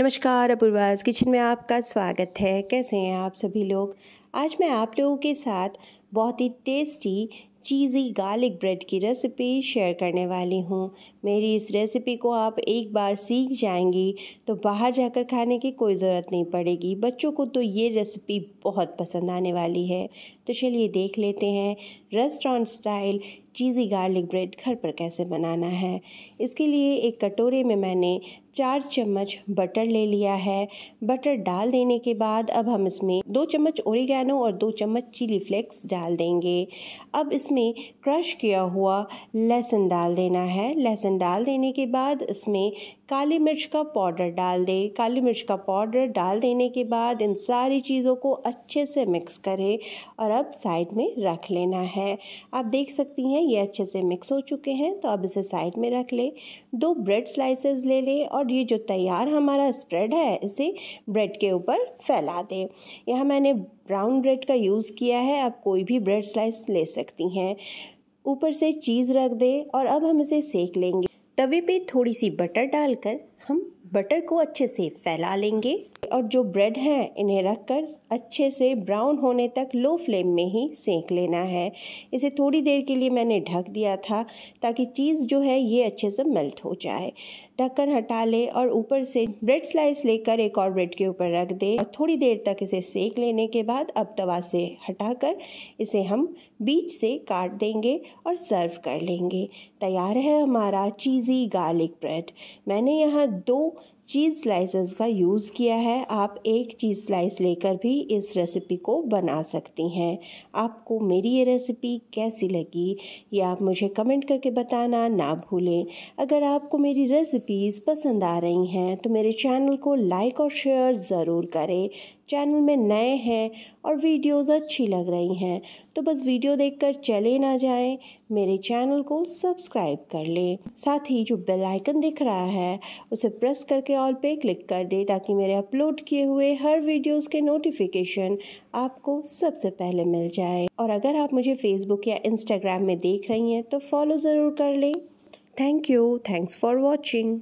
नमस्कार अपूर्वाज किचन में आपका स्वागत है कैसे हैं आप सभी लोग आज मैं आप लोगों के साथ बहुत ही टेस्टी चीज़ी गार्लिक ब्रेड की रेसिपी शेयर करने वाली हूँ मेरी इस रेसिपी को आप एक बार सीख जाएंगी तो बाहर जाकर खाने की कोई ज़रूरत नहीं पड़ेगी बच्चों को तो ये रेसिपी बहुत पसंद आने वाली है तो चलिए देख लेते हैं restaurant style cheesy garlic bread घर पर कैसे बनाना है इसके लिए एक कटोरे में मैंने चार चम्मच बटर ले लिया है बटर डाल देने के बाद अब हम इसमें दो चम्मच ओरिगैनो और दो चम्मच चिली फ्लेक्स डाल देंगे अब इसमें क्रश किया हुआ लहसुन डाल देना है लहसुन डाल देने के बाद इसमें काली मिर्च का पाउडर डाल दें काली मिर्च का पाउडर डाल देने के बाद इन सारी चीज़ों को अच्छे से मिक्स करें और अब साइड में रख लेना है आप देख सकती हैं ये अच्छे से मिक्स हो चुके हैं तो अब इसे साइड में रख लें दो ब्रेड स्लाइसेस ले लें और और ये जो तैयार हमारा स्प्रेड है इसे ब्रेड के ऊपर फैला दें यहाँ मैंने ब्राउन ब्रेड का यूज़ किया है आप कोई भी ब्रेड स्लाइस ले सकती हैं ऊपर से चीज़ रख दें और अब हम इसे सेक लेंगे तवे पे थोड़ी सी बटर डालकर हम बटर को अच्छे से फैला लेंगे और जो ब्रेड है इन्हें रखकर अच्छे से ब्राउन होने तक लो फ्लेम में ही सेंक लेना है इसे थोड़ी देर के लिए मैंने ढक दिया था ताकि चीज़ जो है ये अच्छे से मेल्ट हो जाए ढक्कन हटा ले और ऊपर से ब्रेड स्लाइस लेकर एक और ब्रेड के ऊपर रख दे और थोड़ी देर तक इसे सेक लेने के बाद अब तवा से हटाकर इसे हम बीच से काट देंगे और सर्व कर लेंगे तैयार है हमारा चीज़ी गार्लिक ब्रेड मैंने यहाँ दो चीज़ स्लाइसेस का यूज़ किया है आप एक चीज़ स्लाइस लेकर भी इस रेसिपी को बना सकती हैं आपको मेरी ये रेसिपी कैसी लगी ये आप मुझे कमेंट करके बताना ना भूलें अगर आपको मेरी रेसिपीज़ पसंद आ रही हैं तो मेरे चैनल को लाइक और शेयर ज़रूर करें चैनल में नए हैं और वीडियोस अच्छी लग रही हैं तो बस वीडियो देखकर चले ना जाएं मेरे चैनल को सब्सक्राइब कर लें साथ ही जो बेल आइकन दिख रहा है उसे प्रेस करके ऑल पे क्लिक कर दें ताकि मेरे अपलोड किए हुए हर वीडियोस के नोटिफिकेशन आपको सबसे पहले मिल जाए और अगर आप मुझे फेसबुक या इंस्टाग्राम में देख रही हैं तो फॉलो ज़रूर कर लें thank you thanks for watching